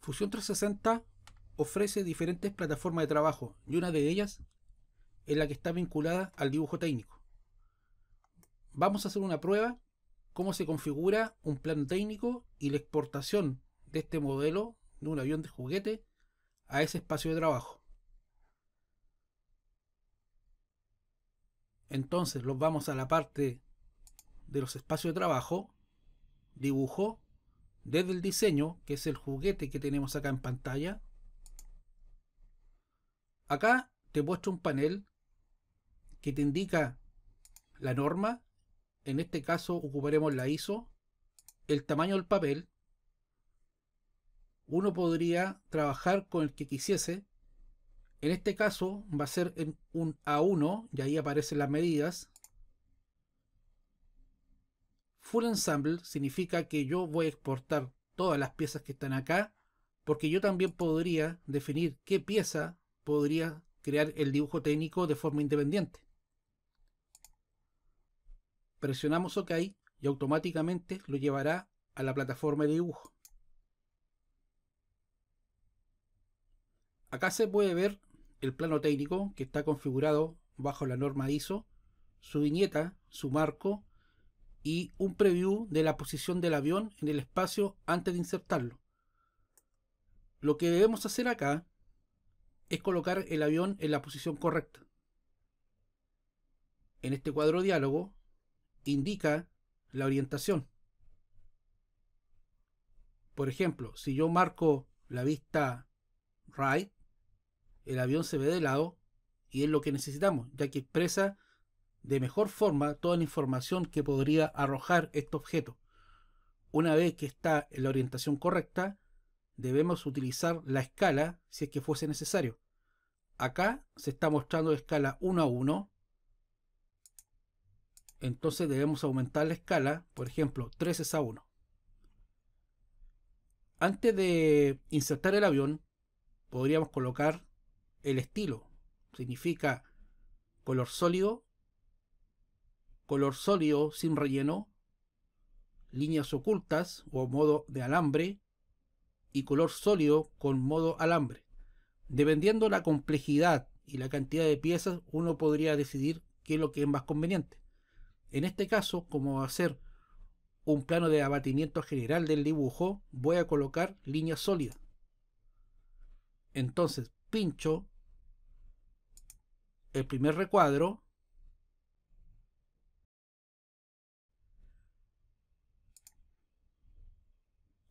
Fusión 360 ofrece diferentes plataformas de trabajo y una de ellas es la que está vinculada al dibujo técnico. Vamos a hacer una prueba cómo se configura un plano técnico y la exportación de este modelo de un avión de juguete a ese espacio de trabajo. Entonces los vamos a la parte de los espacios de trabajo, dibujo, desde el diseño, que es el juguete que tenemos acá en pantalla. Acá te muestro un panel que te indica la norma. En este caso ocuparemos la ISO, el tamaño del papel. Uno podría trabajar con el que quisiese. En este caso va a ser en un A1 y ahí aparecen las medidas. Full ensemble significa que yo voy a exportar todas las piezas que están acá, porque yo también podría definir qué pieza podría crear el dibujo técnico de forma independiente. Presionamos OK y automáticamente lo llevará a la plataforma de dibujo. Acá se puede ver el plano técnico que está configurado bajo la norma ISO, su viñeta, su marco y un preview de la posición del avión en el espacio antes de insertarlo. Lo que debemos hacer acá es colocar el avión en la posición correcta. En este cuadro diálogo indica la orientación. Por ejemplo, si yo marco la vista right, el avión se ve de lado y es lo que necesitamos, ya que expresa de mejor forma toda la información que podría arrojar este objeto. Una vez que está en la orientación correcta, debemos utilizar la escala si es que fuese necesario. Acá se está mostrando escala 1 a 1. Entonces debemos aumentar la escala, por ejemplo, 13 a 1. Antes de insertar el avión, podríamos colocar el estilo. Significa color sólido color sólido sin relleno, líneas ocultas o modo de alambre y color sólido con modo alambre. Dependiendo la complejidad y la cantidad de piezas, uno podría decidir qué es lo que es más conveniente. En este caso, como va a ser un plano de abatimiento general del dibujo, voy a colocar línea sólida. Entonces, pincho el primer recuadro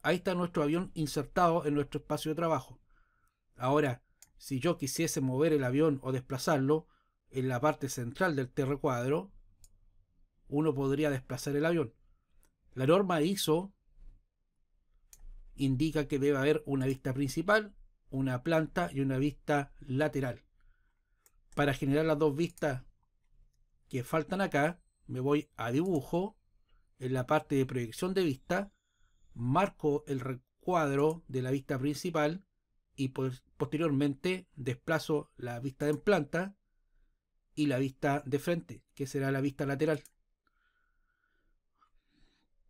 ahí está nuestro avión insertado en nuestro espacio de trabajo. Ahora, si yo quisiese mover el avión o desplazarlo en la parte central del terrecuadro, uno podría desplazar el avión. La norma ISO indica que debe haber una vista principal, una planta y una vista lateral. Para generar las dos vistas que faltan acá, me voy a dibujo, en la parte de proyección de vista, marco el recuadro de la vista principal y posteriormente desplazo la vista en planta y la vista de frente, que será la vista lateral.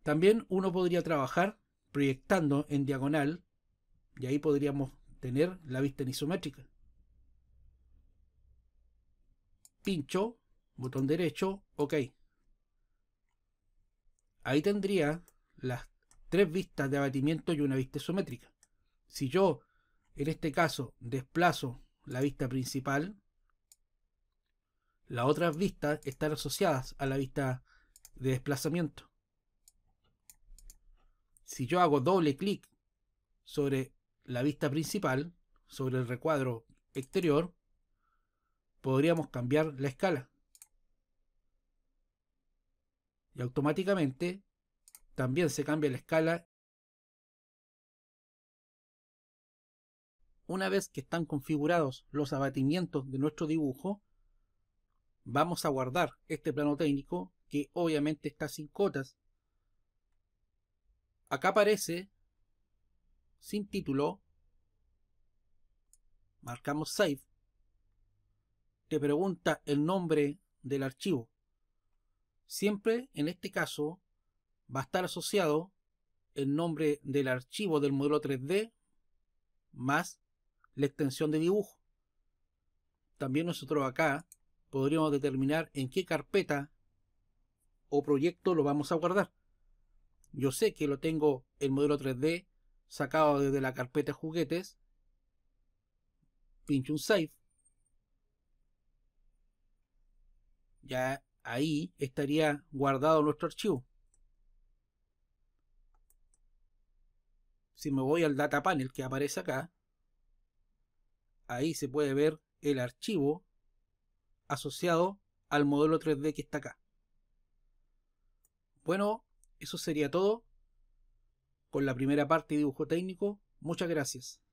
También uno podría trabajar proyectando en diagonal y ahí podríamos tener la vista en isométrica. Pincho, botón derecho, ok. Ahí tendría las tres vistas de abatimiento y una vista isométrica. Si yo, en este caso, desplazo la vista principal, las otras vistas están asociadas a la vista de desplazamiento. Si yo hago doble clic sobre la vista principal, sobre el recuadro exterior, podríamos cambiar la escala. Y automáticamente también se cambia la escala. Una vez que están configurados los abatimientos de nuestro dibujo, vamos a guardar este plano técnico que obviamente está sin cotas. Acá aparece sin título. Marcamos Save. Te pregunta el nombre del archivo. Siempre en este caso va a estar asociado el nombre del archivo del modelo 3D más la extensión de dibujo. También nosotros acá podríamos determinar en qué carpeta o proyecto lo vamos a guardar. Yo sé que lo tengo el modelo 3D sacado desde la carpeta juguetes. Pincho un save. Ya ahí estaría guardado nuestro archivo. si me voy al data panel que aparece acá, ahí se puede ver el archivo asociado al modelo 3D que está acá. Bueno, eso sería todo con la primera parte de dibujo técnico. Muchas gracias.